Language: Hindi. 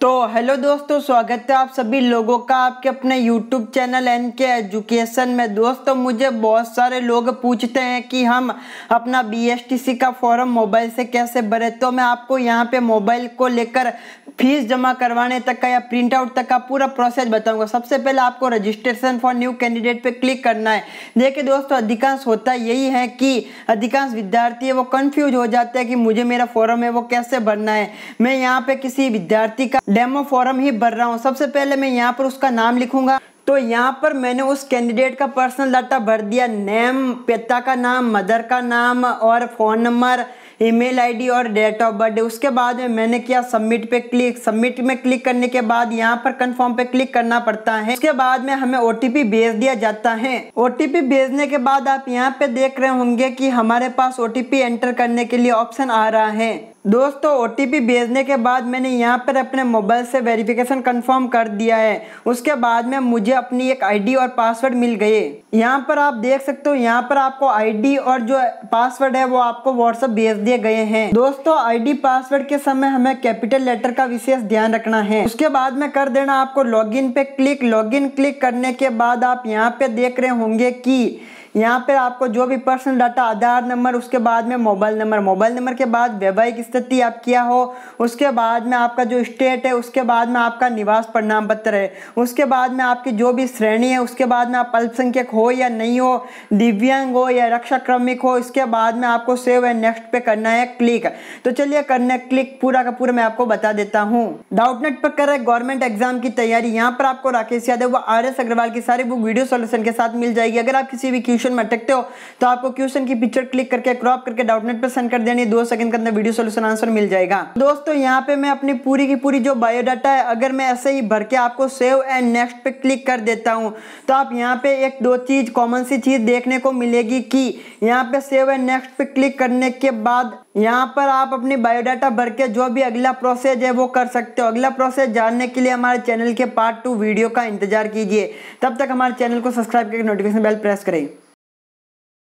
तो हेलो दोस्तों स्वागत है आप सभी लोगों का आपके अपने YouTube channel N K education में दोस्तों मुझे बहुत सारे लोग पूछते हैं कि हम अपना बीएसटीसी का फॉर्म मोबाइल से कैसे भरें तो मैं आपको यहाँ पे मोबाइल को लेकर फीस जमा करवाने तक का या प्रिंट आउट तक का पूरा प्रोसेस बताऊंगा सबसे पहले आपको रजिस्ट्रेशन फॉर न्यू कैंडिडेट पर क्लिक करना है देखिए दोस्तों अधिकांश होता यही है कि अधिकांश विद्यार्थी है वो कन्फ्यूज हो जाते हैं कि मुझे मेरा फॉर्म है वो कैसे भरना है मैं यहाँ पर किसी विद्यार्थी का डेमो फॉर्म ही भर रहा हूँ सबसे पहले मैं यहाँ पर उसका नाम लिखूंगा तो यहाँ पर मैंने उस कैंडिडेट का पर्सनल डाटा भर दिया नेम पिता का नाम मदर का नाम और फ़ोन नंबर ईमेल आईडी और डेट ऑफ बर्थडे उसके बाद में मैंने किया सबमिट पे क्लिक सबमिट में क्लिक करने के बाद यहाँ पर कंफर्म पे क्लिक करना पड़ता है उसके बाद में हमें ओ भेज दिया जाता है ओ भेजने के बाद आप यहाँ पे देख रहे होंगे कि हमारे पास ओ एंटर करने के लिए ऑप्शन आ रहा है दोस्तों ओ भेजने के बाद मैंने यहाँ पर अपने मोबाइल से वेरिफिकेशन कंफर्म कर दिया है उसके बाद में मुझे अपनी एक आईडी और पासवर्ड मिल गए यहाँ पर आप देख सकते हो यहाँ पर आपको आईडी और जो पासवर्ड है वो आपको व्हाट्सअप भेज दिए गए हैं दोस्तों आईडी पासवर्ड के समय हमें कैपिटल लेटर का विशेष ध्यान रखना है उसके बाद में कर देना आपको लॉगिन पे क्लिक लॉगिन क्लिक करने के बाद आप यहाँ पे देख रहे होंगे की यहाँ पर आपको जो भी पर्सनल डाटा आधार नंबर उसके बाद में मोबाइल नंबर मोबाइल नंबर के बाद वैवाहिक स्थिति आप क्या हो उसके बाद में आपका जो स्टेट है उसके बाद में आपका निवास परिणाम पत्र है उसके बाद में आपकी जो भी श्रेणी है उसके बाद में आप अल्पसंख्यक हो या नहीं हो दिव्यांग हो या रक्षा क्रमिक हो इसके बाद में आपको सेव एंड नेक्स्ट पे करना है क्लिक तो चलिए करना क्लिक पूरा का पूरा मैं आपको बता देता हूँ डाउटनेट पर कर रहे गवर्नमेंट एग्जाम की तैयारी यहाँ पर आपको राकेश यादव व आर एस अग्रवाल की सारी बुक वीडियो सोल्यूशन के साथ मिल जाएगी अगर आप किसी भी सोल्यूशन में अटकते हो तो आपको क्वेश्चन की पिक्चर क्लिक करके क्रॉप करके डाउटनेट पर सेंड कर देनी दो सेकंड के अंदर वीडियो सोल्यूशन आंसर मिल जाएगा दोस्तों यहाँ पे मैं अपनी पूरी की पूरी जो बायोडाटा है अगर मैं ऐसे ही भर के आपको सेव एंड नेक्स्ट पे क्लिक कर देता हूँ तो आप यहाँ पे एक दो चीज कॉमन सी चीज देखने को मिलेगी कि यहाँ पे सेव एंड नेक्स्ट पे क्लिक करने के बाद यहाँ पर आप अपनी बायोडाटा भर के जो भी अगला प्रोसेस है वो कर सकते हो अगला प्रोसेस जानने के लिए हमारे चैनल के पार्ट टू वीडियो का इंतजार कीजिए तब तक हमारे चैनल को सब्सक्राइब करके नोटिफिकेशन बेल प्रेस करें